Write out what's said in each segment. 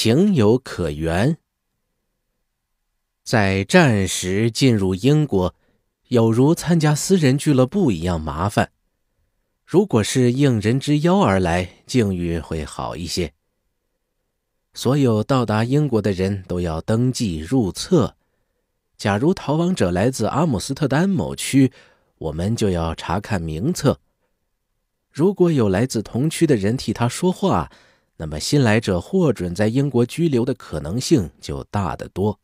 情有可原。在战时进入英国，有如参加私人俱乐部一样麻烦。如果是应人之邀而来，境遇会好一些。所有到达英国的人都要登记入册。假如逃亡者来自阿姆斯特丹某区，我们就要查看名册。如果有来自同区的人替他说话。那么，新来者获准在英国居留的可能性就大得多。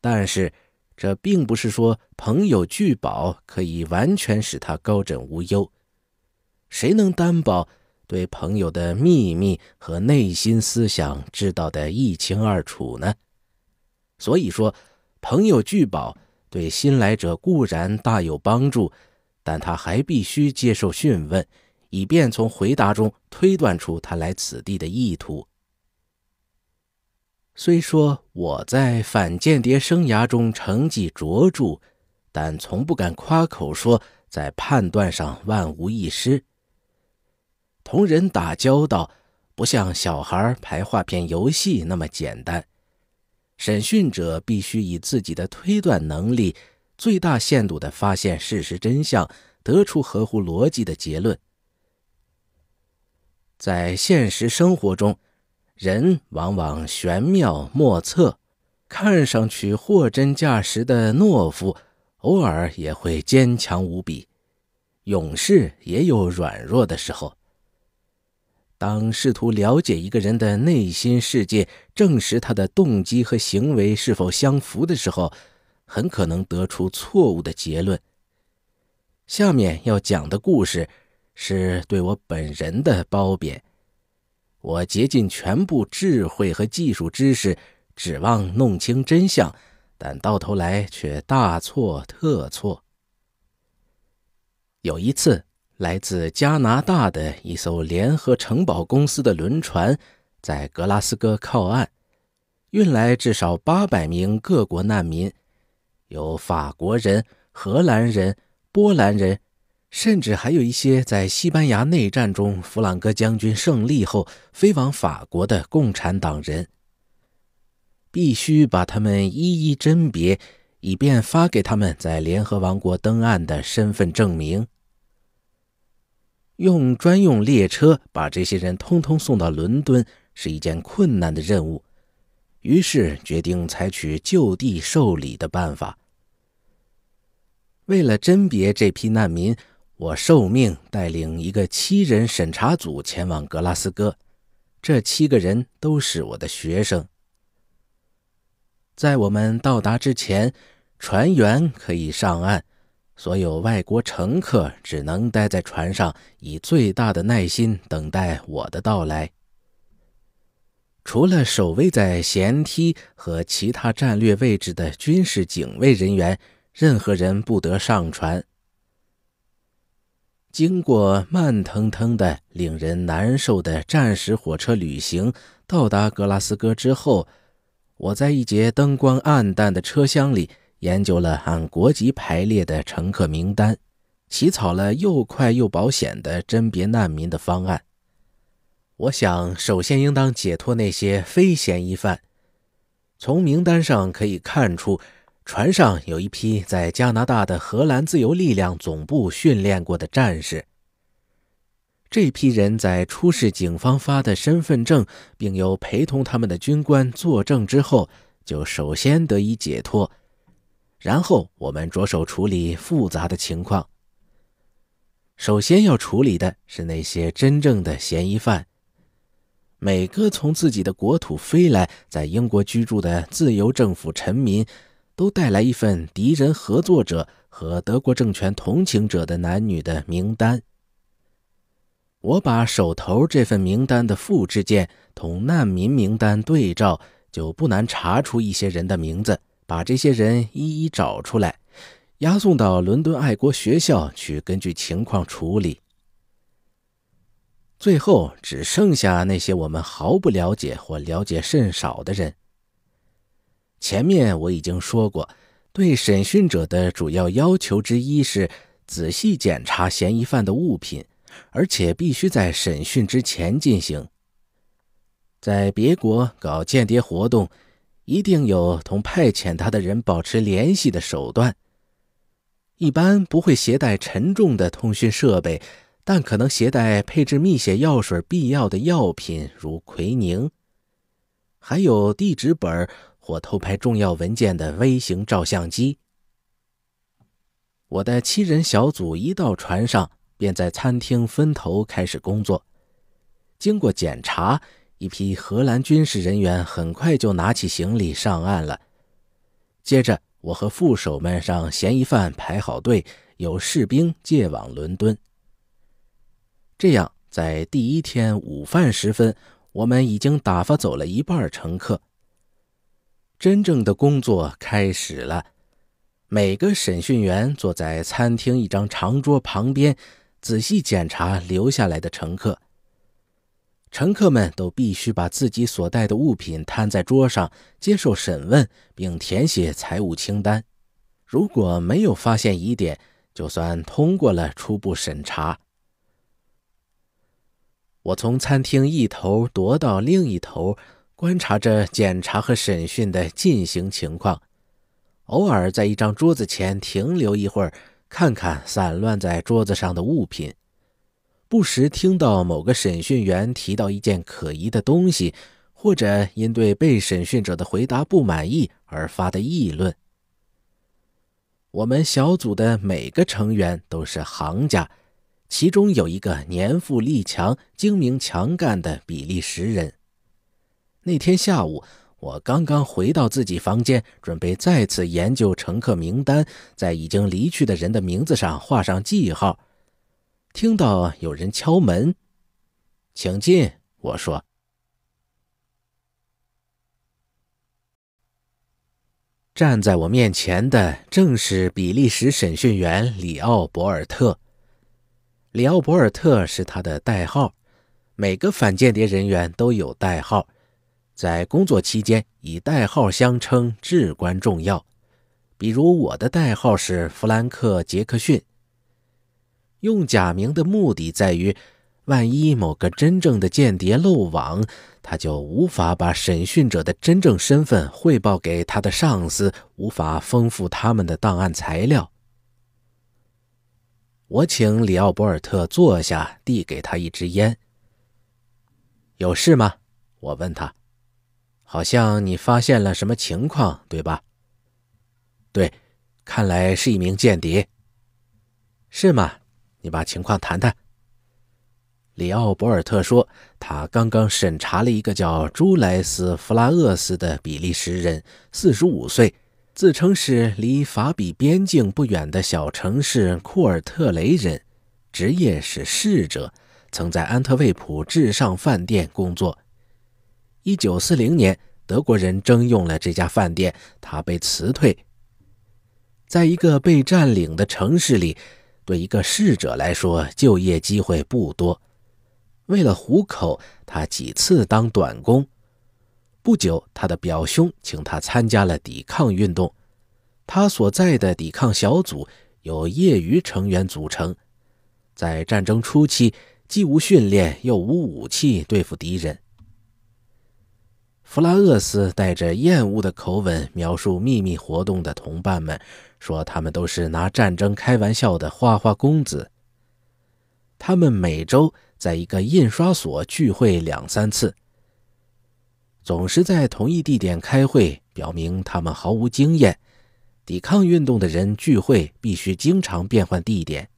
但是，这并不是说朋友聚保可以完全使他高枕无忧。谁能担保对朋友的秘密和内心思想知道得一清二楚呢？所以说，朋友聚保对新来者固然大有帮助，但他还必须接受讯问。以便从回答中推断出他来此地的意图。虽说我在反间谍生涯中成绩卓著，但从不敢夸口说在判断上万无一失。同人打交道不像小孩排画片游戏那么简单，审讯者必须以自己的推断能力，最大限度地发现事实真相，得出合乎逻辑的结论。在现实生活中，人往往玄妙莫测。看上去货真价实的懦夫，偶尔也会坚强无比；勇士也有软弱的时候。当试图了解一个人的内心世界，证实他的动机和行为是否相符的时候，很可能得出错误的结论。下面要讲的故事。是对我本人的褒贬。我竭尽全部智慧和技术知识，指望弄清真相，但到头来却大错特错。有一次，来自加拿大的一艘联合承保公司的轮船在格拉斯哥靠岸，运来至少八百名各国难民，有法国人、荷兰人、波兰人。甚至还有一些在西班牙内战中弗朗哥将军胜利后飞往法国的共产党人，必须把他们一一甄别，以便发给他们在联合王国登岸的身份证明。用专用列车把这些人通通送到伦敦是一件困难的任务，于是决定采取就地受理的办法。为了甄别这批难民。我受命带领一个七人审查组前往格拉斯哥，这七个人都是我的学生。在我们到达之前，船员可以上岸，所有外国乘客只能待在船上，以最大的耐心等待我的到来。除了守卫在舷梯和其他战略位置的军事警卫人员，任何人不得上船。经过慢腾腾的、令人难受的战时火车旅行，到达格拉斯哥之后，我在一节灯光暗淡的车厢里研究了按国籍排列的乘客名单，起草了又快又保险的甄别难民的方案。我想，首先应当解脱那些非嫌疑犯。从名单上可以看出。船上有一批在加拿大的荷兰自由力量总部训练过的战士。这批人在出示警方发的身份证，并由陪同他们的军官作证之后，就首先得以解脱。然后我们着手处理复杂的情况。首先要处理的是那些真正的嫌疑犯，每个从自己的国土飞来，在英国居住的自由政府臣民。都带来一份敌人、合作者和德国政权同情者的男女的名单。我把手头这份名单的复制件同难民名单对照，就不难查出一些人的名字，把这些人一一找出来，押送到伦敦爱国学校去，根据情况处理。最后只剩下那些我们毫不了解或了解甚少的人。前面我已经说过，对审讯者的主要要求之一是仔细检查嫌疑犯的物品，而且必须在审讯之前进行。在别国搞间谍活动，一定有同派遣他的人保持联系的手段。一般不会携带沉重的通讯设备，但可能携带配置密写药水必要的药品，如奎宁，还有地址本儿。我偷拍重要文件的微型照相机。我的七人小组一到船上，便在餐厅分头开始工作。经过检查，一批荷兰军事人员很快就拿起行李上岸了。接着，我和副手们让嫌疑犯排好队，由士兵借往伦敦。这样，在第一天午饭时分，我们已经打发走了一半乘客。真正的工作开始了。每个审讯员坐在餐厅一张长桌旁边，仔细检查留下来的乘客。乘客们都必须把自己所带的物品摊在桌上，接受审问，并填写财务清单。如果没有发现疑点，就算通过了初步审查。我从餐厅一头踱到另一头。观察着检查和审讯的进行情况，偶尔在一张桌子前停留一会儿，看看散乱在桌子上的物品，不时听到某个审讯员提到一件可疑的东西，或者因对被审讯者的回答不满意而发的议论。我们小组的每个成员都是行家，其中有一个年富力强、精明强干的比利时人。那天下午，我刚刚回到自己房间，准备再次研究乘客名单，在已经离去的人的名字上画上记号。听到有人敲门，请进。我说：“站在我面前的正是比利时审讯员里奥博尔特。”里奥博尔特是他的代号。每个反间谍人员都有代号。在工作期间，以代号相称至关重要。比如我的代号是弗兰克·杰克逊。用假名的目的在于，万一某个真正的间谍漏网，他就无法把审讯者的真正身份汇报给他的上司，无法丰富他们的档案材料。我请里奥·博尔特坐下，递给他一支烟。有事吗？我问他。好像你发现了什么情况，对吧？对，看来是一名间谍，是吗？你把情况谈谈。里奥·博尔特说，他刚刚审查了一个叫朱莱斯·弗拉厄斯的比利时人，四十五岁，自称是离法比边境不远的小城市库尔特雷人，职业是侍者，曾在安特卫普至上饭店工作。一九四零年，德国人征用了这家饭店，他被辞退。在一个被占领的城市里，对一个逝者来说，就业机会不多。为了糊口，他几次当短工。不久，他的表兄请他参加了抵抗运动。他所在的抵抗小组由业余成员组成，在战争初期，既无训练又无武器，对付敌人。弗拉厄斯带着厌恶的口吻描述秘密活动的同伴们，说他们都是拿战争开玩笑的花花公子。他们每周在一个印刷所聚会两三次，总是在同一地点开会，表明他们毫无经验。抵抗运动的人聚会必须经常变换地点。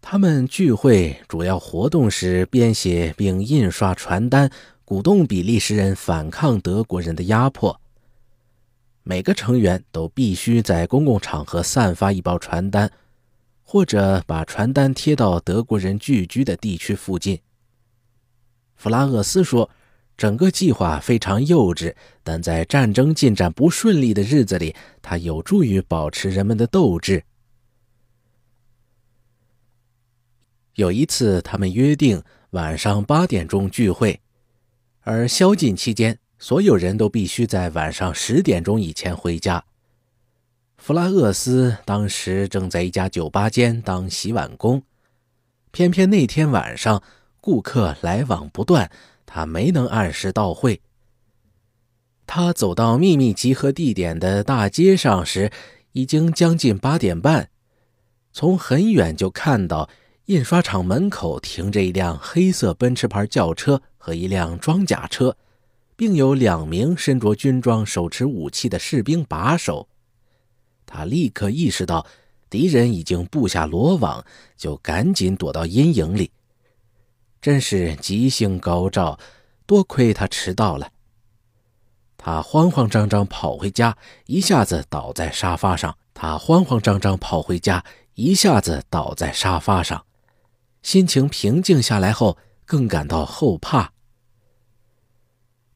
他们聚会主要活动是编写并印刷传单。鼓动比利时人反抗德国人的压迫。每个成员都必须在公共场合散发一包传单，或者把传单贴到德国人聚居的地区附近。弗拉厄斯说：“整个计划非常幼稚，但在战争进展不顺利的日子里，它有助于保持人们的斗志。”有一次，他们约定晚上八点钟聚会。而宵禁期间，所有人都必须在晚上十点钟以前回家。弗拉厄斯当时正在一家酒吧间当洗碗工，偏偏那天晚上顾客来往不断，他没能按时到会。他走到秘密集合地点的大街上时，已经将近八点半，从很远就看到。印刷厂门口停着一辆黑色奔驰牌轿车和一辆装甲车，并有两名身着军装、手持武器的士兵把守。他立刻意识到敌人已经布下罗网，就赶紧躲到阴影里。真是吉星高照，多亏他迟到了。他慌慌张张跑回家，一下子倒在沙发上。他慌慌张张跑回家，一下子倒在沙发上。心情平静下来后，更感到后怕。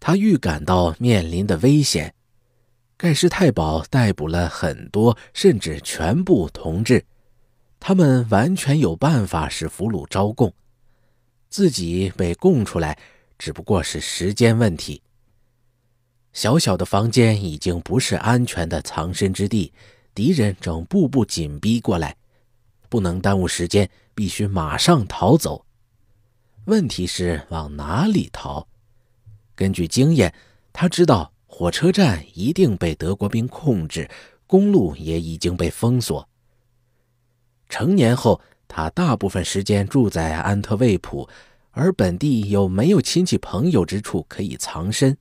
他预感到面临的危险。盖世太保逮捕了很多，甚至全部同志。他们完全有办法使俘虏招供。自己被供出来，只不过是时间问题。小小的房间已经不是安全的藏身之地，敌人正步步紧逼过来，不能耽误时间。必须马上逃走。问题是往哪里逃？根据经验，他知道火车站一定被德国兵控制，公路也已经被封锁。成年后，他大部分时间住在安特卫普，而本地有没有亲戚朋友之处可以藏身？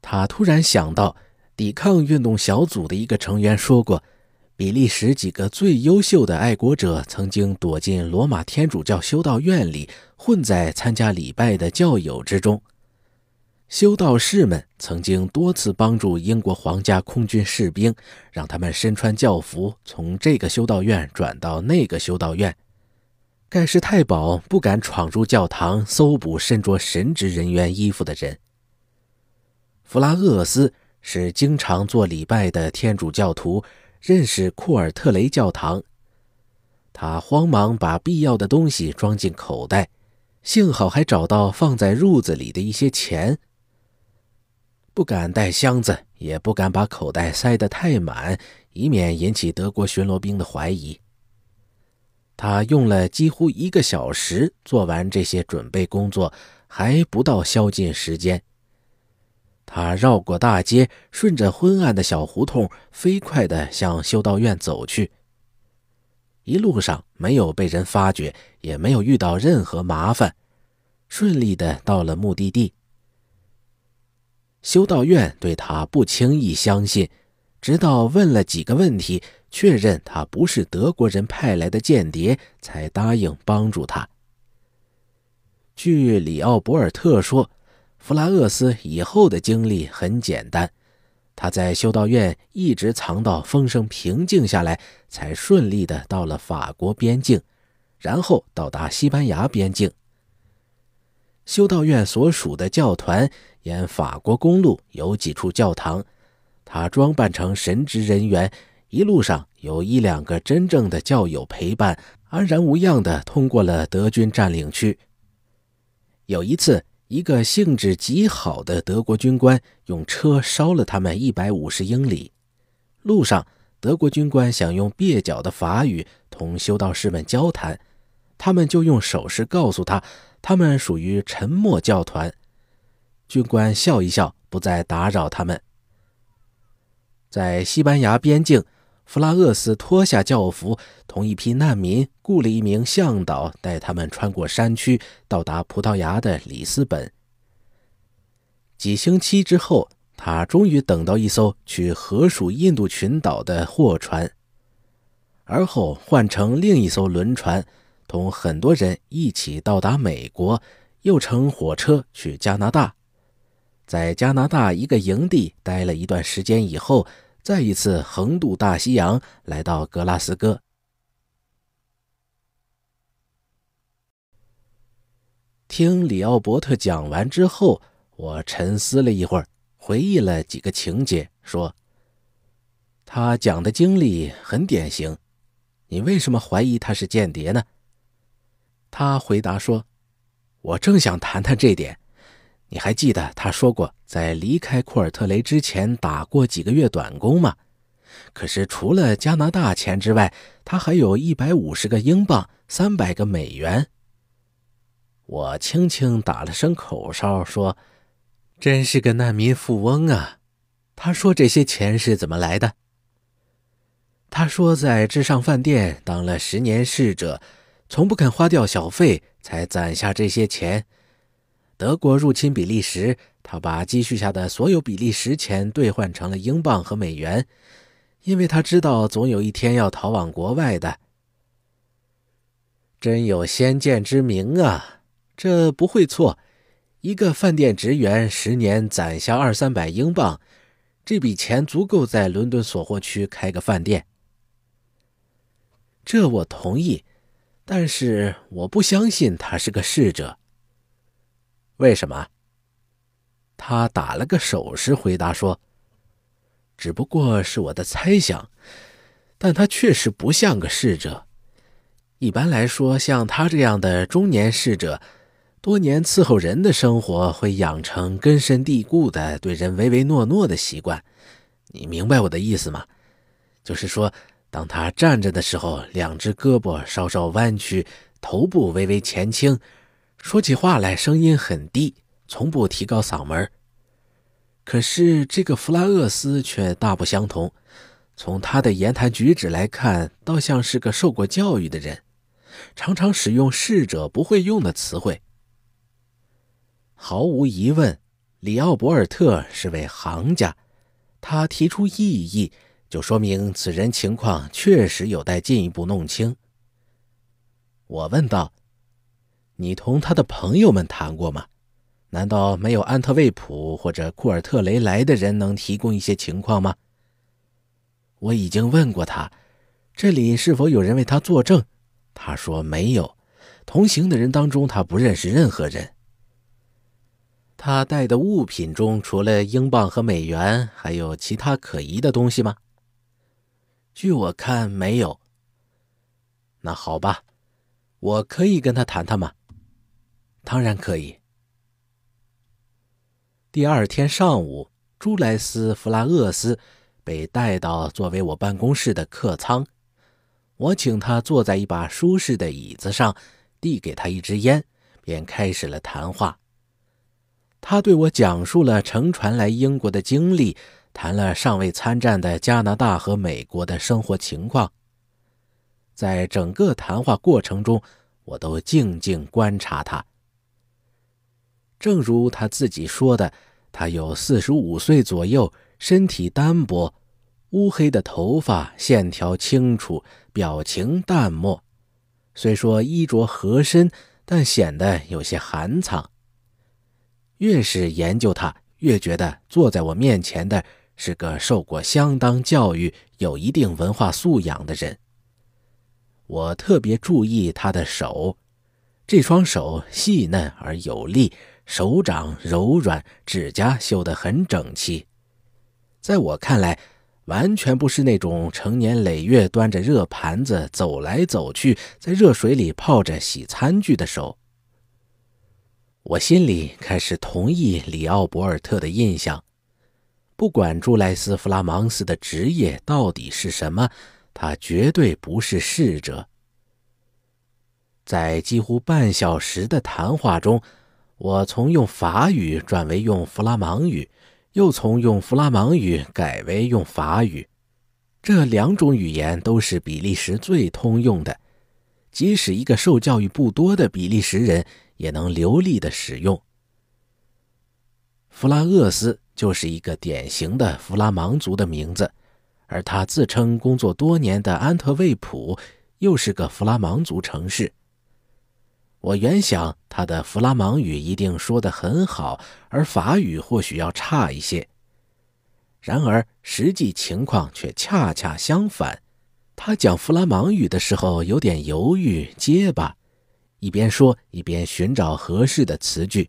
他突然想到，抵抗运动小组的一个成员说过。比利时几个最优秀的爱国者曾经躲进罗马天主教修道院里，混在参加礼拜的教友之中。修道士们曾经多次帮助英国皇家空军士兵，让他们身穿教服，从这个修道院转到那个修道院。盖世太保不敢闯入教堂搜捕身着神职人员衣服的人。弗拉厄斯是经常做礼拜的天主教徒。认识库尔特雷教堂，他慌忙把必要的东西装进口袋，幸好还找到放在褥子里的一些钱。不敢带箱子，也不敢把口袋塞得太满，以免引起德国巡逻兵的怀疑。他用了几乎一个小时做完这些准备工作，还不到宵禁时间。他绕过大街，顺着昏暗的小胡同，飞快地向修道院走去。一路上没有被人发觉，也没有遇到任何麻烦，顺利地到了目的地。修道院对他不轻易相信，直到问了几个问题，确认他不是德国人派来的间谍，才答应帮助他。据里奥博尔特说。弗拉厄斯以后的经历很简单，他在修道院一直藏到风声平静下来，才顺利的到了法国边境，然后到达西班牙边境。修道院所属的教团沿法国公路有几处教堂，他装扮成神职人员，一路上有一两个真正的教友陪伴，安然无恙的通过了德军占领区。有一次。一个性质极好的德国军官用车烧了他们一百五十英里。路上，德国军官想用蹩脚的法语同修道士们交谈，他们就用手势告诉他，他们属于沉默教团。军官笑一笑，不再打扰他们。在西班牙边境。弗拉厄斯脱下教服，同一批难民雇了一名向导，带他们穿过山区，到达葡萄牙的里斯本。几星期之后，他终于等到一艘去河属印度群岛的货船，而后换乘另一艘轮船，同很多人一起到达美国，又乘火车去加拿大，在加拿大一个营地待了一段时间以后。再一次横渡大西洋，来到格拉斯哥。听里奥伯特讲完之后，我沉思了一会儿，回忆了几个情节，说：“他讲的经历很典型，你为什么怀疑他是间谍呢？”他回答说：“我正想谈谈这点。”你还记得他说过在离开库尔特雷之前打过几个月短工吗？可是除了加拿大钱之外，他还有一百五十个英镑，三百个美元。我轻轻打了声口哨，说：“真是个难民富翁啊！”他说：“这些钱是怎么来的？”他说：“在至上饭店当了十年侍者，从不肯花掉小费，才攒下这些钱。”德国入侵比利时，他把积蓄下的所有比利时钱兑换成了英镑和美元，因为他知道总有一天要逃往国外的。真有先见之明啊！这不会错。一个饭店职员十年攒下二三百英镑，这笔钱足够在伦敦索霍区开个饭店。这我同意，但是我不相信他是个逝者。为什么？他打了个手势，回答说：“只不过是我的猜想，但他确实不像个侍者。一般来说，像他这样的中年侍者，多年伺候人的生活会养成根深蒂固的对人唯唯诺诺的习惯。你明白我的意思吗？就是说，当他站着的时候，两只胳膊稍稍弯曲，头部微微前倾。”说起话来，声音很低，从不提高嗓门。可是这个弗拉厄斯却大不相同，从他的言谈举止来看，倒像是个受过教育的人，常常使用逝者不会用的词汇。毫无疑问，里奥博尔特是位行家，他提出异议，就说明此人情况确实有待进一步弄清。我问道。你同他的朋友们谈过吗？难道没有安特卫普或者库尔特雷来的人能提供一些情况吗？我已经问过他，这里是否有人为他作证？他说没有。同行的人当中，他不认识任何人。他带的物品中，除了英镑和美元，还有其他可疑的东西吗？据我看，没有。那好吧，我可以跟他谈谈吗？当然可以。第二天上午，朱莱斯·弗拉厄斯被带到作为我办公室的客舱，我请他坐在一把舒适的椅子上，递给他一支烟，便开始了谈话。他对我讲述了乘船来英国的经历，谈了尚未参战的加拿大和美国的生活情况。在整个谈话过程中，我都静静观察他。正如他自己说的，他有四十五岁左右，身体单薄，乌黑的头发，线条清楚，表情淡漠。虽说衣着合身，但显得有些寒伧。越是研究他，越觉得坐在我面前的是个受过相当教育、有一定文化素养的人。我特别注意他的手，这双手细嫩而有力。手掌柔软，指甲修得很整齐，在我看来，完全不是那种成年累月端着热盘子走来走去，在热水里泡着洗餐具的手。我心里开始同意里奥博尔特的印象，不管朱莱斯·弗拉芒斯的职业到底是什么，他绝对不是侍者。在几乎半小时的谈话中。我从用法语转为用弗拉芒语，又从用弗拉芒语改为用法语。这两种语言都是比利时最通用的，即使一个受教育不多的比利时人也能流利的使用。弗拉厄斯就是一个典型的弗拉芒族的名字，而他自称工作多年的安特卫普又是个弗拉芒族城市。我原想他的弗拉芒语一定说的很好，而法语或许要差一些。然而实际情况却恰恰相反，他讲弗拉芒语的时候有点犹豫、结巴，一边说一边寻找合适的词句。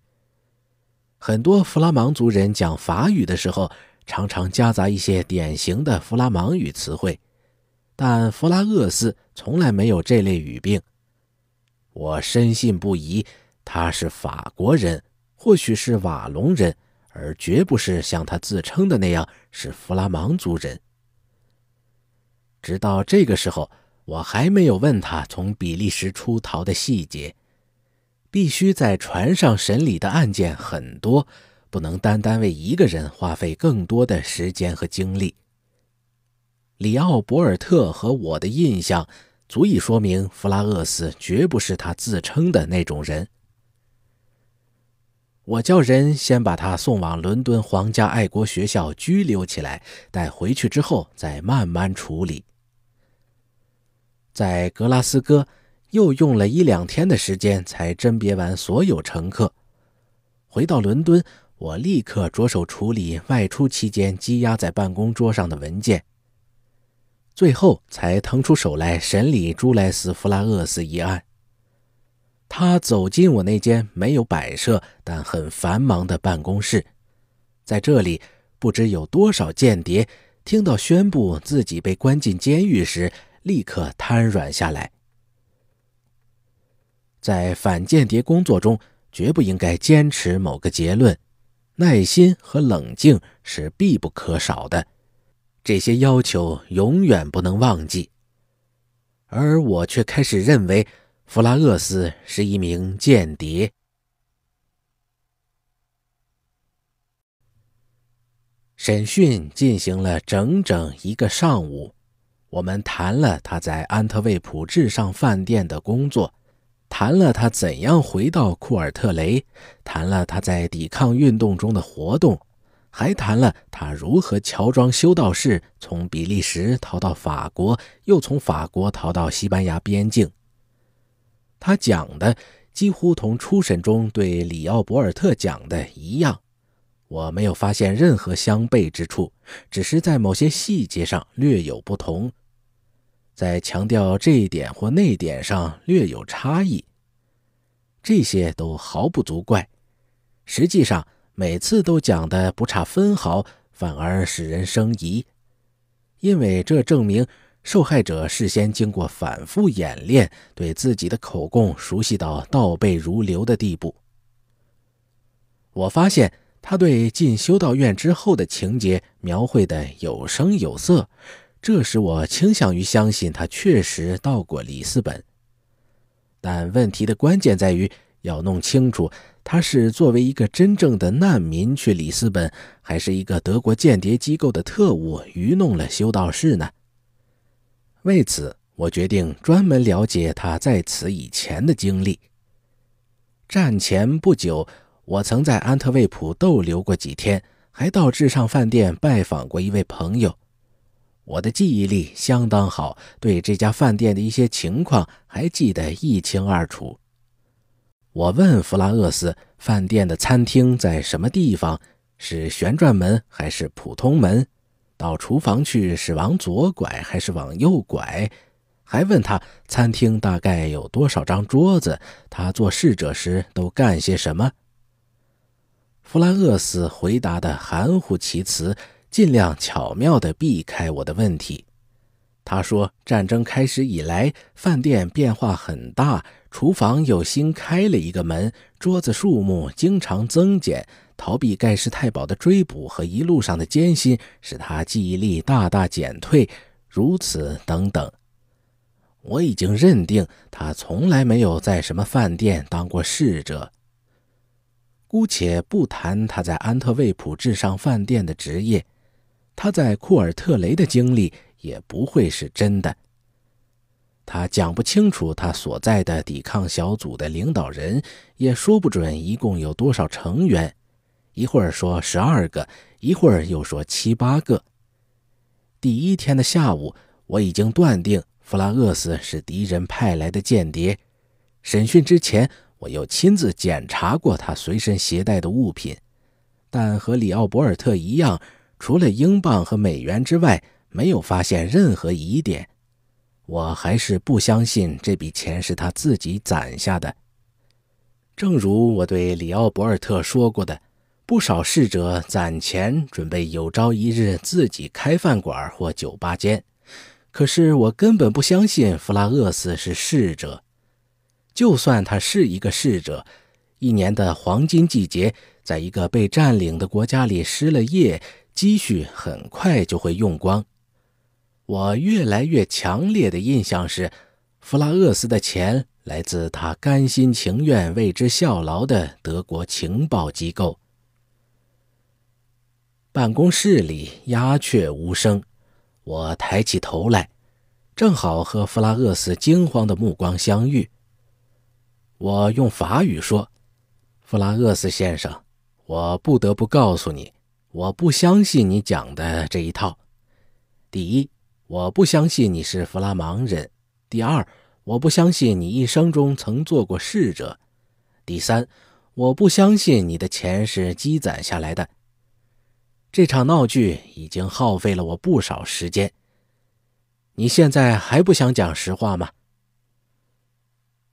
很多弗拉芒族人讲法语的时候，常常夹杂一些典型的弗拉芒语词汇，但弗拉厄斯从来没有这类语病。我深信不疑，他是法国人，或许是瓦隆人，而绝不是像他自称的那样是弗拉芒族人。直到这个时候，我还没有问他从比利时出逃的细节。必须在船上审理的案件很多，不能单单为一个人花费更多的时间和精力。里奥博尔特和我的印象。足以说明弗拉厄斯绝不是他自称的那种人。我叫人先把他送往伦敦皇家爱国学校拘留起来，待回去之后再慢慢处理。在格拉斯哥，又用了一两天的时间才甄别完所有乘客。回到伦敦，我立刻着手处理外出期间积压在办公桌上的文件。最后才腾出手来审理朱莱斯·弗拉厄斯一案。他走进我那间没有摆设但很繁忙的办公室，在这里，不知有多少间谍听到宣布自己被关进监狱时，立刻瘫软下来。在反间谍工作中，绝不应该坚持某个结论，耐心和冷静是必不可少的。这些要求永远不能忘记，而我却开始认为弗拉厄斯是一名间谍。审讯进行了整整一个上午，我们谈了他在安特卫普至上饭店的工作，谈了他怎样回到库尔特雷，谈了他在抵抗运动中的活动。还谈了他如何乔装修道士从比利时逃到法国，又从法国逃到西班牙边境。他讲的几乎同初审中对里奥博尔特讲的一样，我没有发现任何相悖之处，只是在某些细节上略有不同，在强调这一点或那点上略有差异。这些都毫不足怪，实际上。每次都讲的不差分毫，反而使人生疑，因为这证明受害者事先经过反复演练，对自己的口供熟悉到倒背如流的地步。我发现他对进修道院之后的情节描绘的有声有色，这使我倾向于相信他确实到过里斯本。但问题的关键在于要弄清楚。他是作为一个真正的难民去里斯本，还是一个德国间谍机构的特务愚弄了修道士呢？为此，我决定专门了解他在此以前的经历。战前不久，我曾在安特卫普逗留过几天，还到至上饭店拜访过一位朋友。我的记忆力相当好，对这家饭店的一些情况还记得一清二楚。我问弗拉厄斯饭店的餐厅在什么地方，是旋转门还是普通门？到厨房去是往左拐还是往右拐？还问他餐厅大概有多少张桌子？他做侍者时都干些什么？弗拉厄斯回答的含糊其辞，尽量巧妙地避开我的问题。他说：“战争开始以来，饭店变化很大，厨房又新开了一个门，桌子数目经常增减。逃避盖世太保的追捕和一路上的艰辛，使他记忆力大大减退。如此等等，我已经认定他从来没有在什么饭店当过侍者。姑且不谈他在安特卫普至上饭店的职业，他在库尔特雷的经历。”也不会是真的。他讲不清楚他所在的抵抗小组的领导人，也说不准一共有多少成员，一会儿说十二个，一会儿又说七八个。第一天的下午，我已经断定弗拉厄斯是敌人派来的间谍。审讯之前，我又亲自检查过他随身携带的物品，但和里奥博尔特一样，除了英镑和美元之外，没有发现任何疑点，我还是不相信这笔钱是他自己攒下的。正如我对里奥博尔特说过的，不少逝者攒钱准备有朝一日自己开饭馆或酒吧间。可是我根本不相信弗拉厄斯是逝者。就算他是一个逝者，一年的黄金季节，在一个被占领的国家里失了业，积蓄很快就会用光。我越来越强烈的印象是，弗拉厄斯的钱来自他甘心情愿为之效劳的德国情报机构。办公室里鸦雀无声，我抬起头来，正好和弗拉厄斯惊慌的目光相遇。我用法语说：“弗拉厄斯先生，我不得不告诉你，我不相信你讲的这一套。第一。”我不相信你是弗拉芒人。第二，我不相信你一生中曾做过侍者。第三，我不相信你的钱是积攒下来的。这场闹剧已经耗费了我不少时间。你现在还不想讲实话吗？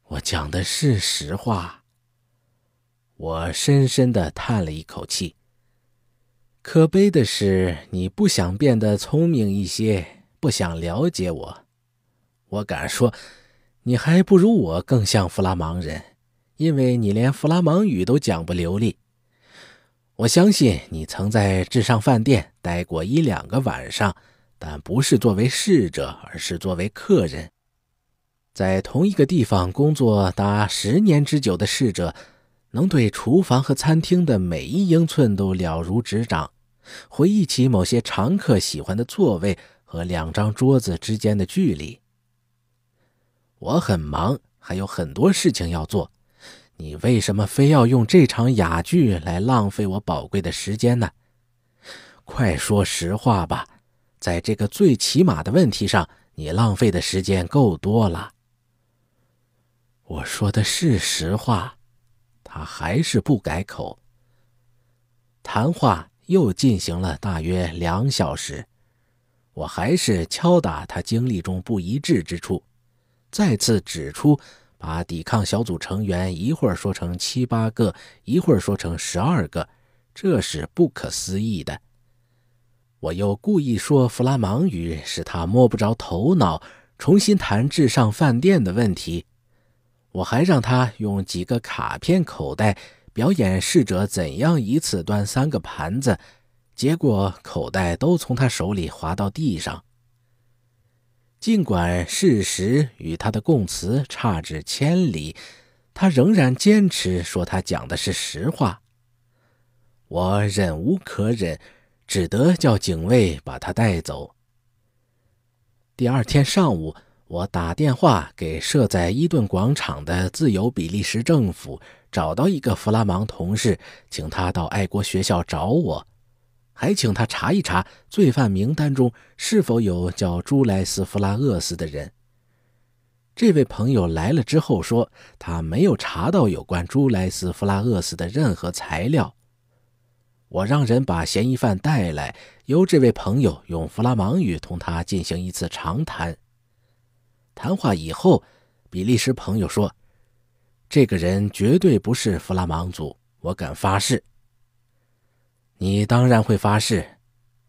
我讲的是实话。我深深的叹了一口气。可悲的是，你不想变得聪明一些。不想了解我，我敢说，你还不如我更像弗拉芒人，因为你连弗拉芒语都讲不流利。我相信你曾在至上饭店待过一两个晚上，但不是作为侍者，而是作为客人。在同一个地方工作达十年之久的侍者，能对厨房和餐厅的每一英寸都了如指掌，回忆起某些常客喜欢的座位。和两张桌子之间的距离。我很忙，还有很多事情要做。你为什么非要用这场哑剧来浪费我宝贵的时间呢？快说实话吧，在这个最起码的问题上，你浪费的时间够多了。我说的是实话，他还是不改口。谈话又进行了大约两小时。我还是敲打他经历中不一致之处，再次指出把抵抗小组成员一会儿说成七八个，一会儿说成十二个，这是不可思议的。我又故意说弗拉芒语是他摸不着头脑，重新谈至上饭店的问题。我还让他用几个卡片口袋表演侍者怎样一次端三个盘子。结果，口袋都从他手里滑到地上。尽管事实与他的供词差之千里，他仍然坚持说他讲的是实话。我忍无可忍，只得叫警卫把他带走。第二天上午，我打电话给设在伊顿广场的自由比利时政府，找到一个弗拉芒同事，请他到爱国学校找我。还请他查一查罪犯名单中是否有叫朱莱斯·弗拉厄斯的人。这位朋友来了之后说，他没有查到有关朱莱斯·弗拉厄斯的任何材料。我让人把嫌疑犯带来，由这位朋友用弗拉芒语同他进行一次长谈。谈话以后，比利时朋友说：“这个人绝对不是弗拉芒族，我敢发誓。”你当然会发誓。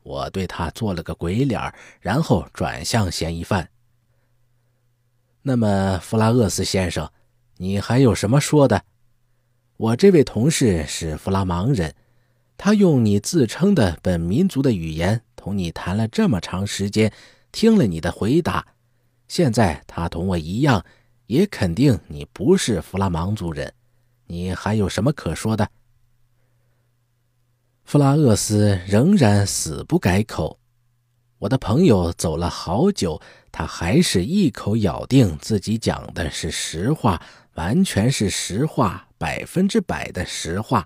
我对他做了个鬼脸，然后转向嫌疑犯。那么，弗拉厄斯先生，你还有什么说的？我这位同事是弗拉芒人，他用你自称的本民族的语言同你谈了这么长时间，听了你的回答，现在他同我一样，也肯定你不是弗拉芒族人。你还有什么可说的？弗拉厄斯仍然死不改口。我的朋友走了好久，他还是一口咬定自己讲的是实话，完全是实话，百分之百的实话。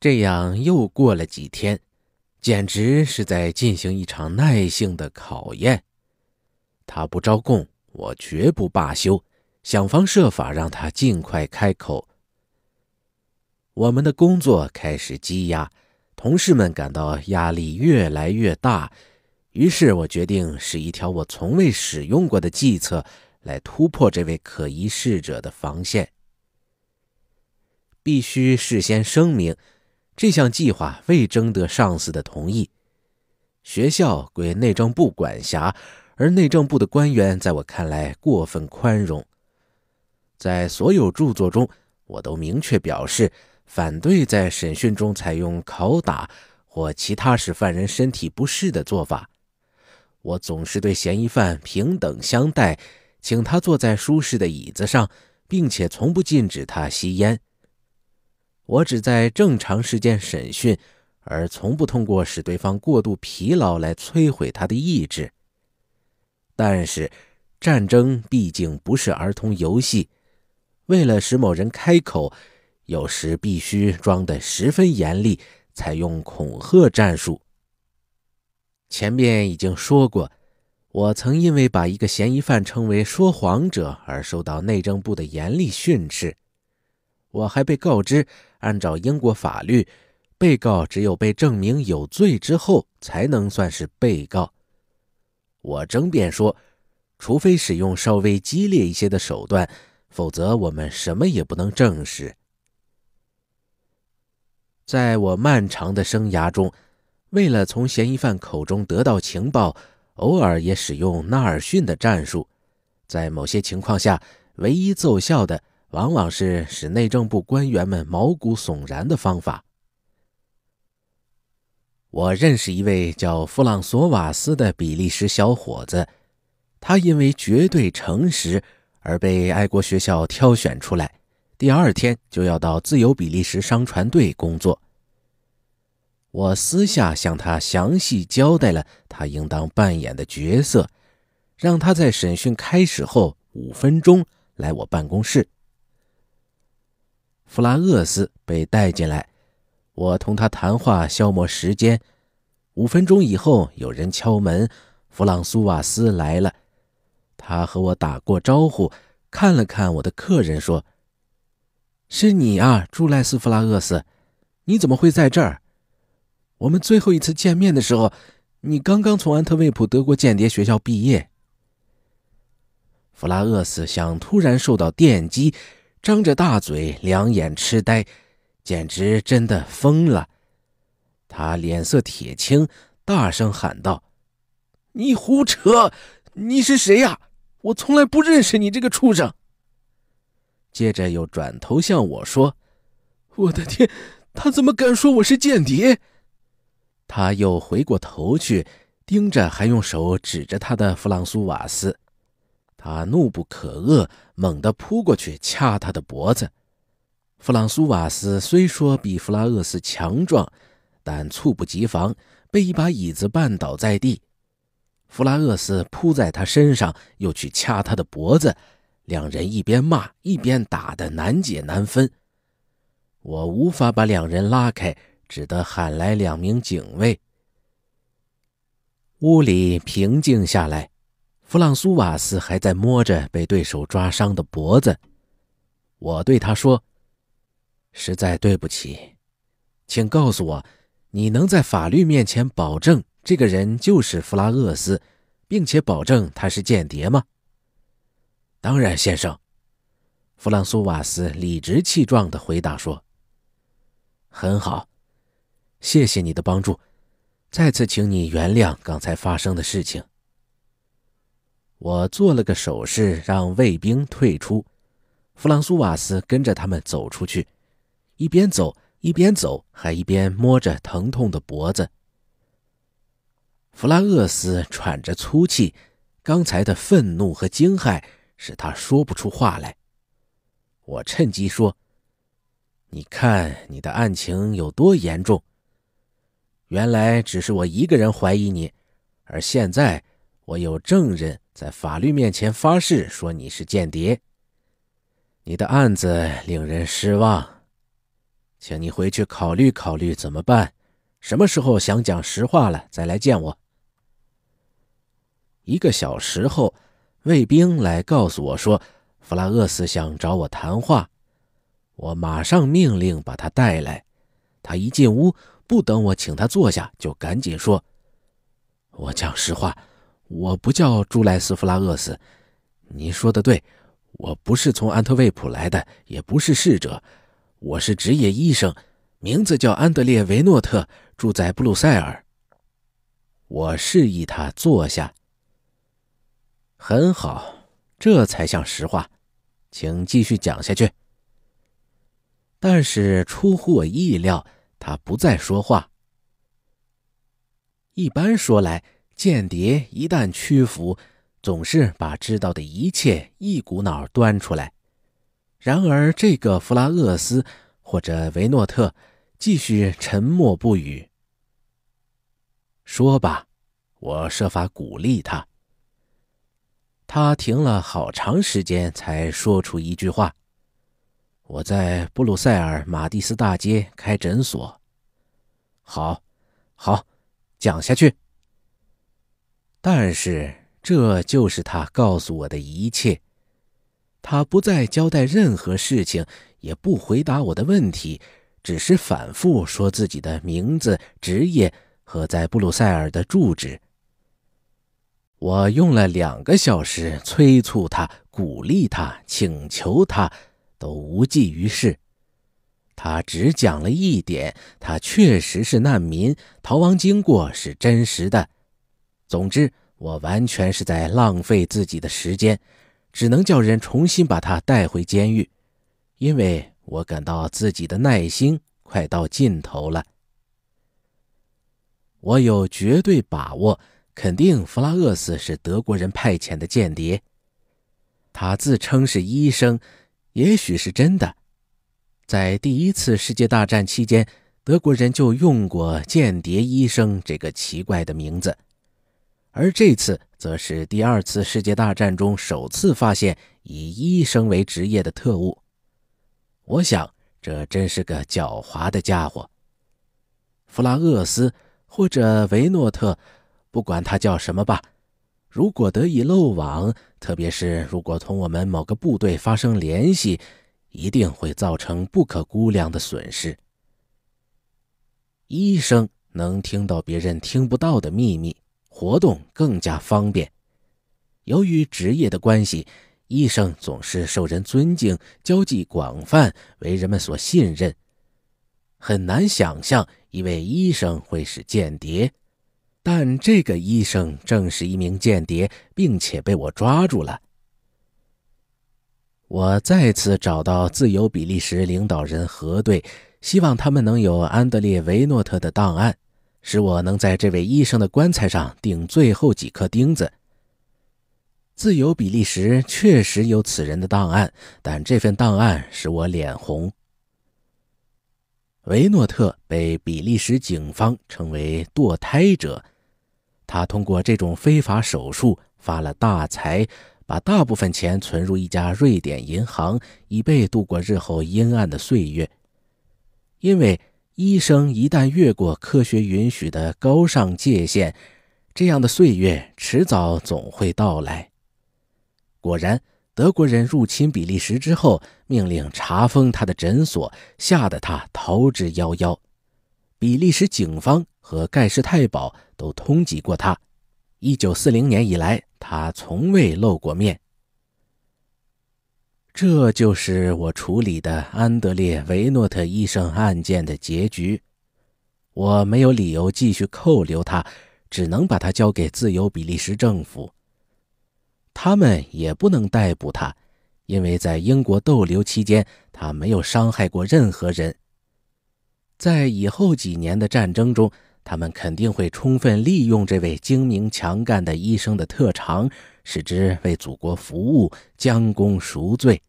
这样又过了几天，简直是在进行一场耐性的考验。他不招供，我绝不罢休。想方设法让他尽快开口。我们的工作开始积压，同事们感到压力越来越大。于是我决定使一条我从未使用过的计策来突破这位可疑逝者的防线。必须事先声明，这项计划未征得上司的同意。学校归内政部管辖，而内政部的官员在我看来过分宽容。在所有著作中，我都明确表示反对在审讯中采用拷打或其他使犯人身体不适的做法。我总是对嫌疑犯平等相待，请他坐在舒适的椅子上，并且从不禁止他吸烟。我只在正常时间审讯，而从不通过使对方过度疲劳来摧毁他的意志。但是，战争毕竟不是儿童游戏。为了使某人开口，有时必须装得十分严厉，采用恐吓战术。前面已经说过，我曾因为把一个嫌疑犯称为“说谎者”而受到内政部的严厉训斥。我还被告知，按照英国法律，被告只有被证明有罪之后才能算是被告。我争辩说，除非使用稍微激烈一些的手段。否则，我们什么也不能证实。在我漫长的生涯中，为了从嫌疑犯口中得到情报，偶尔也使用纳尔逊的战术。在某些情况下，唯一奏效的往往是使内政部官员们毛骨悚然的方法。我认识一位叫弗朗索瓦斯的比利时小伙子，他因为绝对诚实。而被爱国学校挑选出来，第二天就要到自由比利时商船队工作。我私下向他详细交代了他应当扮演的角色，让他在审讯开始后五分钟来我办公室。弗拉厄斯被带进来，我同他谈话消磨时间。五分钟以后，有人敲门，弗朗苏瓦斯来了。他和我打过招呼，看了看我的客人，说：“是你啊，朱赖斯·弗拉厄斯，你怎么会在这儿？我们最后一次见面的时候，你刚刚从安特卫普德国间谍学校毕业。”弗拉厄斯像突然受到电击，张着大嘴，两眼痴呆，简直真的疯了。他脸色铁青，大声喊道：“你胡扯！你是谁呀？”我从来不认识你这个畜生。接着又转头向我说：“我的天，他怎么敢说我是间谍？”他又回过头去盯着还用手指着他的弗朗苏瓦斯，他怒不可遏，猛地扑过去掐他的脖子。弗朗苏瓦斯虽说比弗拉厄斯强壮，但猝不及防，被一把椅子绊倒在地。弗拉厄斯扑在他身上，又去掐他的脖子，两人一边骂一边打的难解难分。我无法把两人拉开，只得喊来两名警卫。屋里平静下来，弗朗苏瓦斯还在摸着被对手抓伤的脖子。我对他说：“实在对不起，请告诉我，你能在法律面前保证？”这个人就是弗拉厄斯，并且保证他是间谍吗？当然，先生。”弗朗苏瓦斯理直气壮的回答说。“很好，谢谢你的帮助。再次，请你原谅刚才发生的事情。”我做了个手势，让卫兵退出。弗朗苏瓦斯跟着他们走出去，一边走一边走，还一边摸着疼痛的脖子。弗拉厄斯喘着粗气，刚才的愤怒和惊骇使他说不出话来。我趁机说：“你看你的案情有多严重。原来只是我一个人怀疑你，而现在我有证人在法律面前发誓说你是间谍。你的案子令人失望，请你回去考虑考虑怎么办。什么时候想讲实话了，再来见我。”一个小时后，卫兵来告诉我说，弗拉厄斯想找我谈话。我马上命令把他带来。他一进屋，不等我请他坐下，就赶紧说：“我讲实话，我不叫朱莱斯·弗拉厄斯。您说的对，我不是从安特卫普来的，也不是逝者，我是职业医生，名字叫安德烈·维诺特，住在布鲁塞尔。”我示意他坐下。很好，这才像实话，请继续讲下去。但是出乎我意料，他不再说话。一般说来，间谍一旦屈服，总是把知道的一切一股脑端出来。然而，这个弗拉厄斯或者维诺特继续沉默不语。说吧，我设法鼓励他。他停了好长时间，才说出一句话：“我在布鲁塞尔马蒂斯大街开诊所。”“好，好，讲下去。”但是这就是他告诉我的一切。他不再交代任何事情，也不回答我的问题，只是反复说自己的名字、职业和在布鲁塞尔的住址。我用了两个小时催促他、鼓励他、请求他，都无济于事。他只讲了一点：他确实是难民，逃亡经过是真实的。总之，我完全是在浪费自己的时间，只能叫人重新把他带回监狱，因为我感到自己的耐心快到尽头了。我有绝对把握。肯定弗拉厄斯是德国人派遣的间谍。他自称是医生，也许是真的。在第一次世界大战期间，德国人就用过“间谍医生”这个奇怪的名字，而这次则是第二次世界大战中首次发现以医生为职业的特务。我想，这真是个狡猾的家伙。弗拉厄斯或者维诺特。不管它叫什么吧，如果得以漏网，特别是如果同我们某个部队发生联系，一定会造成不可估量的损失。医生能听到别人听不到的秘密，活动更加方便。由于职业的关系，医生总是受人尊敬，交际广泛，为人们所信任。很难想象一位医生会是间谍。但这个医生正是一名间谍，并且被我抓住了。我再次找到自由比利时领导人核对，希望他们能有安德烈·维诺特的档案，使我能在这位医生的棺材上钉最后几颗钉子。自由比利时确实有此人的档案，但这份档案使我脸红。维诺特被比利时警方称为堕胎者。他通过这种非法手术发了大财，把大部分钱存入一家瑞典银行，以备度过日后阴暗的岁月。因为医生一旦越过科学允许的高尚界限，这样的岁月迟早总会到来。果然，德国人入侵比利时之后，命令查封他的诊所，吓得他逃之夭夭。比利时警方和盖世太保。都通缉过他。一九四零年以来，他从未露过面。这就是我处理的安德烈·维诺特医生案件的结局。我没有理由继续扣留他，只能把他交给自由比利时政府。他们也不能逮捕他，因为在英国逗留期间，他没有伤害过任何人。在以后几年的战争中。他们肯定会充分利用这位精明强干的医生的特长，使之为祖国服务，将功赎罪。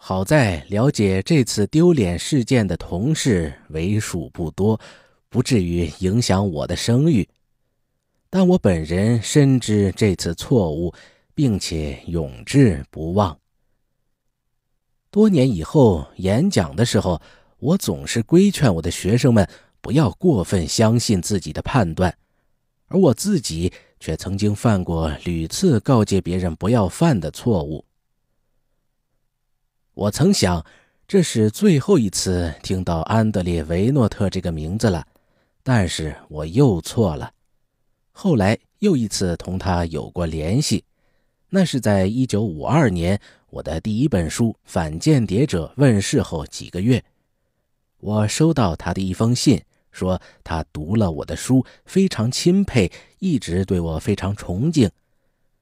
好在了解这次丢脸事件的同事为数不多，不至于影响我的声誉。但我本人深知这次错误，并且永志不忘。多年以后演讲的时候，我总是规劝我的学生们。不要过分相信自己的判断，而我自己却曾经犯过屡次告诫别人不要犯的错误。我曾想，这是最后一次听到安德烈·维诺特这个名字了，但是我又错了。后来又一次同他有过联系，那是在一九五二年，我的第一本书《反间谍者》问世后几个月，我收到他的一封信。说他读了我的书，非常钦佩，一直对我非常崇敬，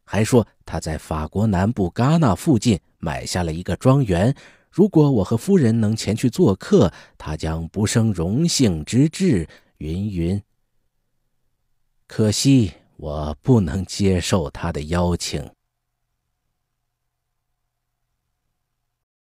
还说他在法国南部戛纳附近买下了一个庄园，如果我和夫人能前去做客，他将不胜荣幸之至。云云。可惜我不能接受他的邀请。